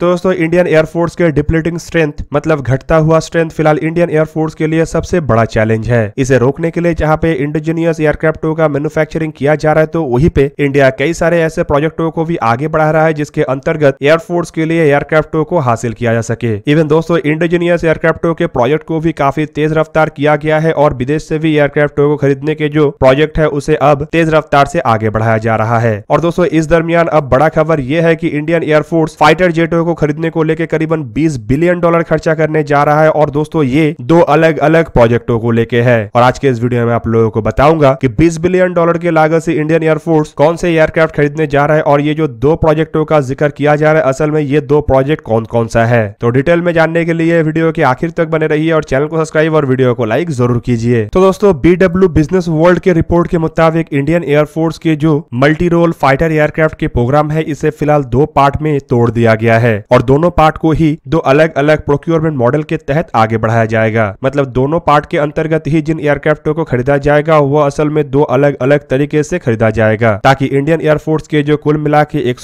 तो दोस्तों Indian air force के डिप्लेटिंग स्ट्रेंथ मतलब घटता हुआ स्ट्रेंथ फिलहाल इंडियन एयरफोर्स के लिए सबसे बड़ा चैलेंज है इसे रोकने के लिए जहाँ पे इंडिजीनियस एयरक्राफ्टों का मैन्युफैक्चरिंग किया जा रहा है तो वहीं पे इंडिया कई सारे ऐसे प्रोजेक्टों को भी आगे बढ़ा रहा है जिसके अंतर्गत एयरफोर्स के लिए एयरक्राफ्टों को हासिल किया जा सके इवन दोस्तों इंडिजीनियस एयरक्राफ्टों के प्रोजेक्ट को भी काफी तेज रफ्तार किया गया है और विदेश से भी एयरक्राफ्टों को खरीदने के जो प्रोजेक्ट है उसे अब तेज रफ्तार से आगे बढ़ाया जा रहा है और दोस्तों इस दरमियान अब बड़ा खबर यह है की इंडियन एयरफोर्स फाइटर जेटों को खरीदने को लेकर करीबन 20 बिलियन डॉलर खर्चा करने जा रहा है और दोस्तों ये दो अलग अलग प्रोजेक्टों को लेके है और आज के इस वीडियो में आप लोगों को बताऊंगा कि 20 बिलियन डॉलर की लागत से इंडियन एयरफोर्स कौन से एयरक्राफ्ट खरीदने जा रहा है और ये जो दो प्रोजेक्टों का जिक्र किया जा रहा है असल में ये दो प्रोजेक्ट कौन कौन सा है तो डिटेल में जानने के लिए वीडियो के आखिर तक बने रहिए और चैनल को सब्सक्राइब और वीडियो को लाइक जरूर कीजिए तो दोस्तों बीडब्ल्यू बिजनेस वर्ल्ड के रिपोर्ट के मुताबिक इंडियन एयरफोर्स के जो मल्टी रोल फाइटर एयरक्राफ्ट के प्रोग्राम है इसे फिलहाल दो पार्ट में तोड़ दिया गया है है और दोनों पार्ट को ही दो अलग अलग प्रोक्योरमेंट मॉडल के तहत आगे बढ़ाया जाएगा मतलब दोनों पार्ट के अंतर्गत ही जिन एयरक्राफ्टों को खरीदा जाएगा वह असल में दो अलग अलग तरीके से खरीदा जाएगा ताकि इंडियन एयरफोर्स के जो कुल मिला के एक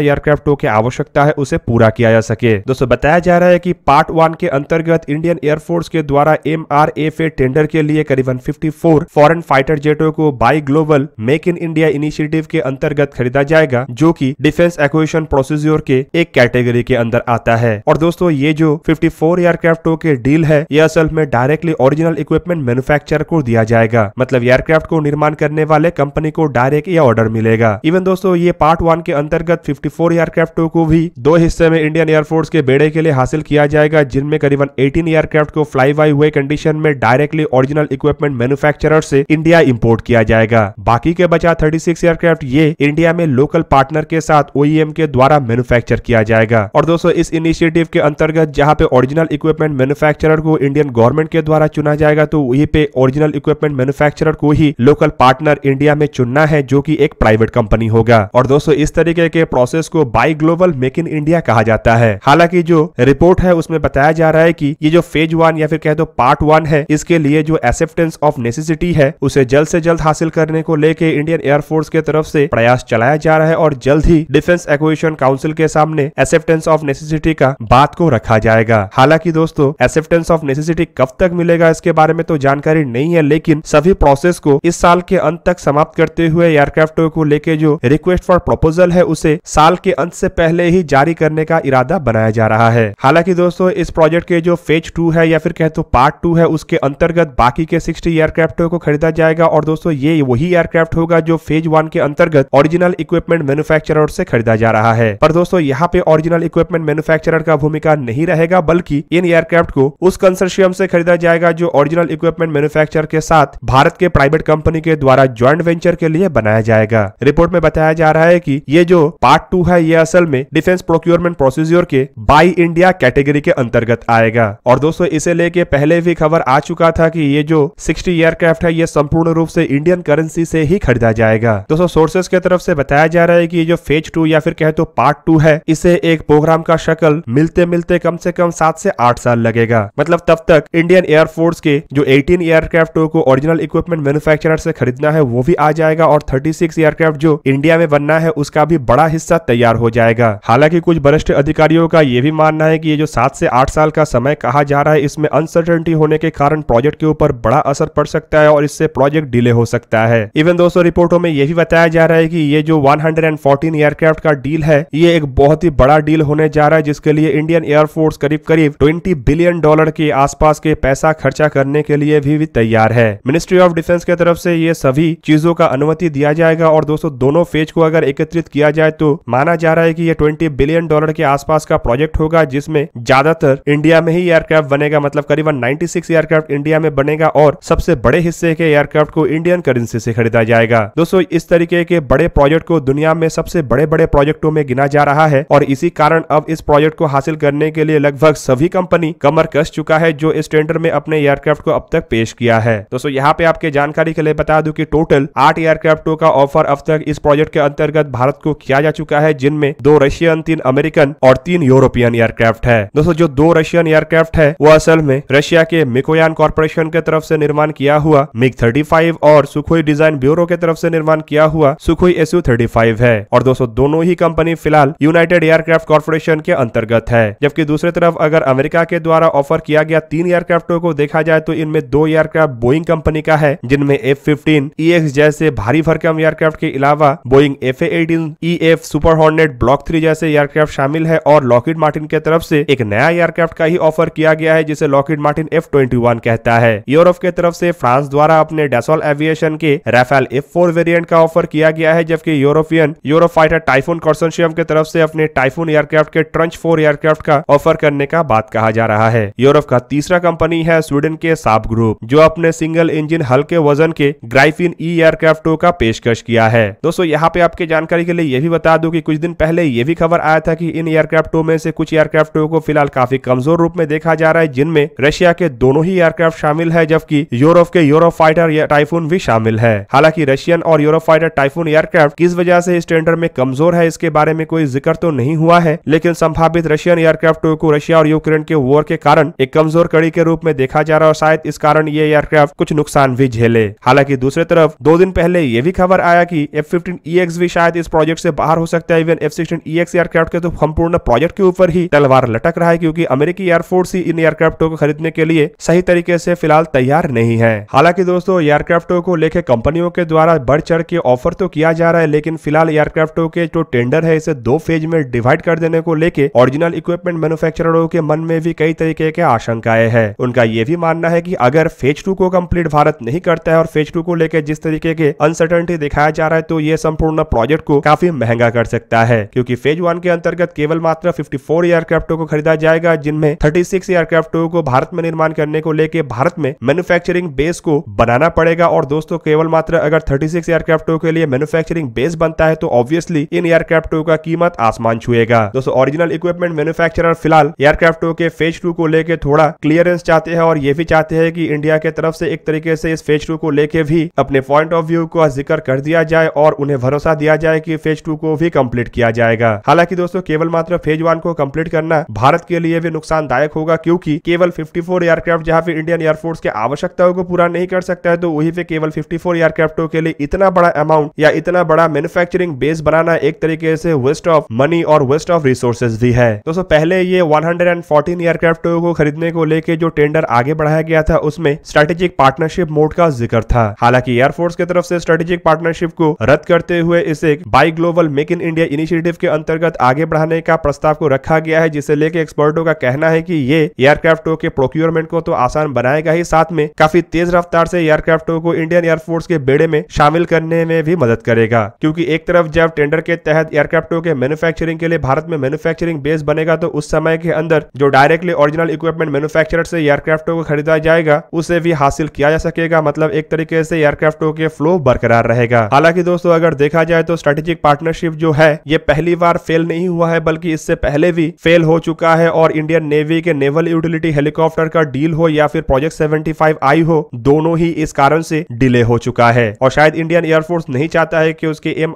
एयरक्राफ्टों की आवश्यकता है उसे पूरा किया जा सके दोस्तों बताया जा रहा है की पार्ट वन के अंतर्गत इंडियन एयरफोर्स के द्वारा M R F A tender के लिए करीबन फिफ्टी फॉरेन फाइटर जेटों को buy global make in India initiative के अंतर्गत खरीदा जाएगा जो कि डिफेंस एक्विशन प्रोसीजर के एक कैटेगरी कैटेगरी के अंदर आता है और दोस्तों ये जो 54 एयरक्राफ्ट के डील है यह असल में डायरेक्टली ओरिजिनल इक्विपमेंट मैन्युफैक्चर को दिया जाएगा मतलब एयरक्राफ्ट को निर्माण करने वाले कंपनी को डायरेक्ट यह ऑर्डर मिलेगा इवन दोस्तों ये पार्ट वन के अंतर्गत फिफ्टी एयरक्राफ्ट को भी दो हिस्से में इंडियन एयरफोर्स के बेड़े के लिए हासिल किया जाएगा जिनमें करीबन एटीन एयरक्राफ्ट को फ्लाई बाई हुए कंडीशन में डायरेक्टली ओरिजिनल इक्विपमेंट मैन्युफैक्चरर से इंडिया इम्पोर्ट किया जाएगा बाकी के बचा थर्टी एयरक्राफ्ट ये इंडिया में लोकल पार्टनर के साथ ओईएम e के द्वारा मैन्युफैक्चर किया जाएगा और दोस्तों इस इनिशिएटिव के अंतर्गत जहाँ पे ओरिजिनल इक्विपमेंट मैन्युफैक्चरर को इंडियन गवर्नमेंट के द्वारा चुना जाएगा तो वहीं पे ओरिजिनल इक्विपमेंट मैन्युफैक्चरर को ही लोकल पार्टनर इंडिया में चुनना है जो की एक प्राइवेट कंपनी होगा और दोस्तों इस तरीके के प्रोसेस को buy global make in India कहा जाता है हालांकि जो रिपोर्ट है उसमें बताया जा रहा है की ये जो फेज वन या फिर कह दो पार्ट वन है इसके लिए जो एक्सेप्टेंस ऑफ नेसेसिटी है उसे जल्द से जल्द हासिल करने को लेके इंडियन एयरफोर्स के तरफ से प्रयास चलाया जा रहा है और जल्द ही डिफेंस एक्विशन काउंसिल के सामने एक्सेप्ट एक्सेप्टेंस ऑफ नेसेसिटी का बात को रखा जाएगा हालांकि दोस्तों एक्सेप्टेंस ऑफ नेसेसिटी कब तक मिलेगा इसके बारे में तो जानकारी नहीं है लेकिन सभी प्रोसेस को इस साल के अंत तक समाप्त करते हुए एयरक्राफ्ट को लेके जो रिक्वेस्ट फॉर प्रपोजल है उसे साल के अंत से पहले ही जारी करने का इरादा बनाया जा रहा है हालांकि दोस्तों इस प्रोजेक्ट के जो फेज टू है या फिर कहते तो पार्ट टू है उसके अंतर्गत बाकी के सिक्सटी एयरक्राफ्ट को खरीदा जाएगा और दोस्तों ये वही एयरक्राफ्ट होगा जो फेज वन के अंतर्गत ओरिजिनल इक्विपमेंट मैन्युफैक्चरर से खरीदा जा रहा है पर दोस्तों यहाँ पे ओरिजिनल जनरल इक्विपमेंट मैन्युफैक्चरर का भूमिका नहीं रहेगा बल्कि इन एयरक्राफ्ट को उस कंसर्शियम से खरीदा जाएगा जो ओरिजिनल इक्विपमेंट मैन्युफैक्चर के साथ भारत के प्राइवेट कंपनी के द्वारा ज्वाइंट वेंचर के लिए बनाया जाएगा रिपोर्ट में बताया जा रहा है की ये जो पार्ट टू है ये असल में डिफेंस प्रोक्योरमेंट प्रोसीजर के बाई इंडिया कैटेगरी के अंतर्गत आएगा और दोस्तों इसे लेके पहले भी खबर आ चुका था की ये जो सिक्सटी एयरक्राफ्ट है ये संपूर्ण रूप से इंडियन करेंसी से ही खरीदा जाएगा दोस्तों सोर्सेस के तरफ से बताया जा रहा है कि ये जो फेज टू या फिर कहे तो पार्ट टू है इसे एक प्रोग्राम का शक्ल मिलते मिलते कम से कम सात से आठ साल लगेगा मतलब तब तक इंडियन एयरफोर्स के जो 18 एयरक्राफ्टों को ओरिजिनल इक्विपमेंट मैन्युफैक्चरर से खरीदना है वो भी आ जाएगा और 36 एयरक्राफ्ट जो इंडिया में बनना है उसका भी बड़ा हिस्सा तैयार हो जाएगा हालांकि कुछ वरिष्ठ अधिकारियों का ये भी मानना है की ये जो सात से आठ साल का समय कहा जा रहा है इसमें अनसर्टेनिटी होने के कारण प्रोजेक्ट के ऊपर बड़ा असर पड़ सकता है और इससे प्रोजेक्ट डिले हो सकता है इवन दोस्तों रिपोर्टों में यह भी बताया जा रहा है की ये जो वन एयरक्राफ्ट का डील है ये एक बहुत ही बड़ा डील डील होने जा रहा है जिसके लिए इंडियन एयरफोर्स करीब करीब ट्वेंटी बिलियन डॉलर के आसपास के पैसा खर्चा करने के लिए भी, भी तैयार है मिनिस्ट्री ऑफ डिफेंस की तरफ से ये सभी चीजों का अनुमति दिया जाएगा और दोस्तों दोनों फेज को अगर एकत्रित किया जाए तो माना जा रहा है की ये ट्वेंटी बिलियन डॉलर के आसपास का प्रोजेक्ट होगा जिसमें ज्यादातर इंडिया में ही एयरक्राफ्ट बनेगा मतलब करीबन नाइन्टी एयरक्राफ्ट इंडिया में बनेगा और सबसे बड़े हिस्से के एयरक्राफ्ट को इंडियन करेंसी से खरीदा जाएगा दोस्तों इस तरीके के बड़े प्रोजेक्ट को दुनिया में सबसे बड़े बड़े प्रोजेक्टों में गिना जा रहा है और इसी कारण कारण अब इस प्रोजेक्ट को हासिल करने के लिए लगभग सभी कंपनी कमर कस चुका है जो इस टेंडर में अपने एयरक्राफ्ट को अब तक पेश किया है दोस्तों यहाँ पे आपके जानकारी के लिए बता दू की टोटल आठ एयरक्राफ्टों का ऑफर अब तक इस प्रोजेक्ट के अंतर्गत भारत को किया जा चुका है जिनमें दो रशियन तीन अमेरिकन और तीन यूरोपियन एयरक्राफ्ट है दोस्तों जो दो रशियन एयरक्राफ्ट है वो असल में रशिया के मिकोयान कॉर्पोरेशन के तरफ से निर्माण किया हुआ मिग 35 और सुखोई डिजाइन ब्यूरो के तरफ से निर्माण किया हुआ सुखोई एसयू 35 है और दोस्तों दोनों ही कंपनी फिलहाल यूनाइटेड एयरक्राफ्ट कॉर्पोरेशन के अंतर्गत है जबकि दूसरी तरफ अगर अमेरिका के द्वारा ऑफर किया गया तीन एयरक्राफ्टों को देखा जाए तो इनमें दो एयरक्राफ्ट बोइंग कंपनी का है जिनमें एफ फिफ्टीन ई एक्स जैसे भारी भरकम एयरक्राफ्ट के अलावा Boeing F eighteen E F Super Hornet block three जैसे एयरक्राफ्ट शामिल है और लॉकेट मार्टिन के तरफ से एक नया एयरक्राफ्ट का ही ऑफर किया गया है जिसे Lockheed Martin F twenty one कहता है यूरोप के तरफ से फ्रांस द्वारा अपने डेसोल एविएशन के राफेल एफ फोर वेरियंट का ऑफर किया गया है जबकि European Europe fighter Typhoon consortium के तरफ से अपने टाइफोन एयर एयरक्राफ्ट के ट्रंच फोर एयरक्राफ्ट का ऑफर करने का बात कहा जा रहा है यूरोप का तीसरा कंपनी है स्वीडन के साप ग्रुप जो अपने सिंगल इंजिन हल्के वजन के ग्राइफिन ई एयरक्राफ्ट का पेशकश किया है दोस्तों यहाँ पे आपके जानकारी के लिए ये भी बता दू की कुछ दिन पहले ये भी खबर आया था की इन एयरक्राफ्टों में से कुछ एयरक्राफ्टों को फिलहाल काफी कमजोर रूप में देखा जा रहा है जिनमें रशिया के दोनों ही एयरक्राफ्ट शामिल है जबकि यूरोप के यूरो फाइटर टाइफून भी शामिल है हालांकि रशियन और यूरोप फाइटर टाइफून एयरक्राफ्ट किस वजह से स्टैंडर्ड में कमजोर है इसके बारे में कोई जिक्र तो नहीं हुआ है लेकिन संभावित रशियन एयरक्राफ्ट को रशिया और यूक्रेन के वॉर के कारण एक कमजोर कड़ी के रूप में देखा जा रहा है और शायद इस कारण ये एयरक्राफ्ट कुछ नुकसान भी झेले हालांकि दूसरी तरफ दो दिन पहले ये भी खबर आया की एफ फिफ्टीन भी शायद इस प्रोजेक्ट ऐसी बाहर हो सकता है इवन एफ सिक्सटीन एयरक्राफ्ट के तो संपूर्ण प्रोजेक्ट के ऊपर ही तलवार लटक रहा है क्यूँकी अमेरिकी एयरफोर्स ही इन एयरक्राफ्टों को खरीदने के लिए सही तरीके ऐसी फिलहाल तैयार नहीं है हालांकि दोस्तों एयरक्राफ्टों को लेकर कंपनियों के द्वारा बढ़ चढ़ के ऑफर तो किया जा रहा है लेकिन फिलहाल एयरक्राफ्टों के जो टेंडर है इसे दो फेज में डिवाइड कर देने देने को लेके ओरिजिनल इक्विपमेंट मैन्युफैक्चररों के मन में भी कई तरीके के आशंकाएं हैं उनका ये भी मानना है कि अगर फेज टू को कंप्लीट भारत नहीं करता है और फेज टू को लेकर जिस तरीके के अनसर्टेनिटी दिखाया जा रहा है तो ये संपूर्ण प्रोजेक्ट को काफी महंगा कर सकता है क्योंकि फेज वन के अंतर्गत केवल मात्र फोर एयरक्राफ्टों को खरीदा जाएगा जिनमें सिक्स एयरक्राफ्टों को भारत में निर्माण करने को लेकर भारत में मैन्युफैक्चरिंग बेस को बनाना पड़ेगा और दोस्तों केवल मात्र अगर सिक्स एयरक्राफ्टों के लिए मैन्युफैक्चरिंग बेस बनता है तो ऑब्वियसली इन एयरक्राफ्टों का कीमत आसमान छुएगा दोस्तों ओरिजिनल इक्विपमेंट मैन्युफैक्चरर फिलहाल एयरक्राफ्टों के फेज टू को लेकर थोड़ा क्लियरेंस चाहते हैं और ये भी चाहते हैं कि इंडिया के तरफ से एक तरीके से इस फेज टू को लेकर भी अपने पॉइंट ऑफ व्यू का जिक्र कर दिया जाए और उन्हें भरोसा दिया जाए की फेज टू को भी कम्प्लीट किया जाएगा हालांकि दोस्तों केवल मात्र फेज वन को कम्प्लीट करना भारत के लिए भी नुकसानदायक होगा क्यूँकी केवल फोर एयरक्राफ्ट जहाँ पे इंडियन एयरफोर्स के आवश्यकताओं को पूरा नहीं कर सकता है तो वही पे केवल फोर एयरक्राफ्टों के लिए इतना बड़ा अमाउंट या इतना बड़ा मैन्युफैक्चरिंग बेस बनाना एक तरीके से वेस्ट ऑफ मनी और वेस्ट ऑफ ऑफ रिसोर्सेज भी है दोस्तों पहले ये 114 एयरक्राफ्ट को खरीदने को लेकर जो टेंडर आगे बढ़ाया गया था उसमें स्ट्रेटेजिक पार्टनरशिप मोड का जिक्र था हालांकि एयरफोर्स की तरफ से स्ट्रेटेजिक पार्टनरशिप को रद्द करते हुए इसे buy global make in India initiative के अंतर्गत आगे बढ़ाने का प्रस्ताव को रखा गया है जिसे लेके एक्सपर्टो का कहना है की ये एयरक्राफ्टों के प्रोक्योरमेंट को तो आसान बनाएगा ही साथ में काफी तेज रफ्तार से एयरक्राफ्टों को इंडियन एयरफोर्स के बेड़े में शामिल करने में भी मदद करेगा क्योंकि एक तरफ जब टेंडर के तहत एयरक्राफ्टों के मैन्युफैक्चरिंग के लिए भारत में मैन्युफैक्चरिंग बेस बनेगा तो उस समय के अंदर जो डायरेक्टली ओरिजिनल इक्विपमेंट मैन्युफैक्चरर से एयरक्राफ्टों को खरीदा जाएगा उसे भी हासिल किया जा सकेगा मतलब एक तरीके से एयरक्राफ्टों के फ्लो बरकरार रहेगा हालांकि दोस्तों अगर देखा जाए तो स्ट्रेटेजिक पार्टनरशिप जो है ये पहली बार फेल नहीं हुआ है बल्कि इससे पहले भी फेल हो चुका है और इंडियन नेवी के नेवल यूटिलिटी हेलीकॉप्टर का डील हो या फिर प्रोजेक्ट सेवेंटी आई हो दोनों ही इस कारण से डिले हो चुका है और शायद इंडियन एयरफोर्स नहीं चाहता है कि उसके एम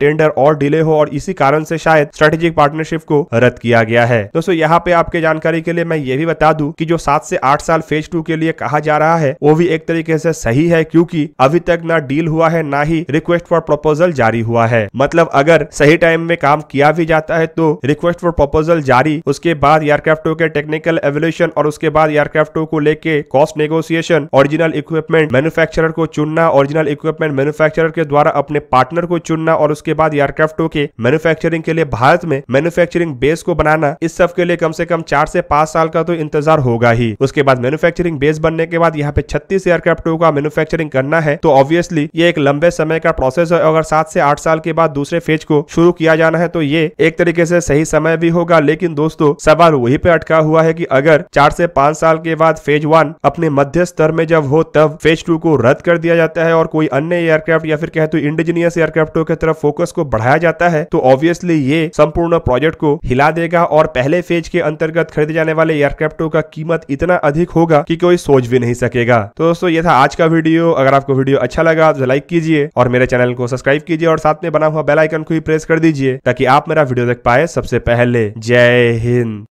टेंडर और डिले हो और इसी कारण से शायद स्ट्रेटेजिक पार्टनरशिप को रद्द किया गया है दोस्तों यहाँ पे आपके जानकारी के लिए मैं ये भी बता दू की जो सात से आठ साल फेज टू के लिए कहा जा रहा है वो भी एक तरीके से सही है क्योंकि अभी तक ना डील हुआ है ना ही रिक्वेस्ट फॉर प्रपोजल जारी हुआ है मतलब अगर सही टाइम में काम किया भी जाता है तो रिक्वेस्ट फॉर प्रपोजल जारी उसके बाद एयरक्राफ्टो के टेक्निकल एवोल्यूशन और उसके बाद एयरक्राफ्टो को लेके cost negotiation original equipment manufacturer को चुनना ओरिजिनल इक्विपमेंट मैन्युफैक्चरर के द्वारा अपने पार्टनर को चुनना और उसके बाद एयरक्राफ्टो के मैन्युफैक्चरिंग के लिए भारत में मैन्युफैक्चरिंग बेस को बनाना इस सब के लिए कम से कम चार से पांच साल का तो इंतजार होगा ही उसके बाद मैन्युफैक्चरिंग बेस बनने के बाद यहाँ पे छत्तीस एयरक्राफ्टों का मैन्युफैक्चरिंग करना है तो ऑब्वियसली ये एक लंबे समय का प्रोसेस है अगर सात से आठ साल के बाद दूसरे फेज को शुरू किया जाना है तो ये एक तरीके से सही समय भी होगा लेकिन दोस्तों सवाल वही पे अटका हुआ है की अगर चार से पांच साल के बाद फेज वन अपने मध्य स्तर में जब हो तब फेज टू को रद्द कर दिया जाता है और कोई अन्य एयरक्राफ्ट या फिर कहे तो इंडिजीनियस एयरक्राफ्टों के तरफ फोकस को बढ़ाया जाता है तो ऑब्वियसली ये संपूर्ण प्रोजेक्ट को हिला देगा और पहले फेज के अंतर्गत खरीदे जाने वाले एयरक्राफ्टों का कीमत इतना अधिक होगा कि कोई सोच भी नहीं सकेगा तो दोस्तों ये था आज का वीडियो अगर आपको वीडियो अच्छा लगा तो लाइक कीजिए और मेरे चैनल को सब्सक्राइब कीजिए और साथ में बना हुआ बेलाइकन को भी प्रेस कर दीजिए ताकि आप मेरा वीडियो देख पाए सबसे पहले जय हिंद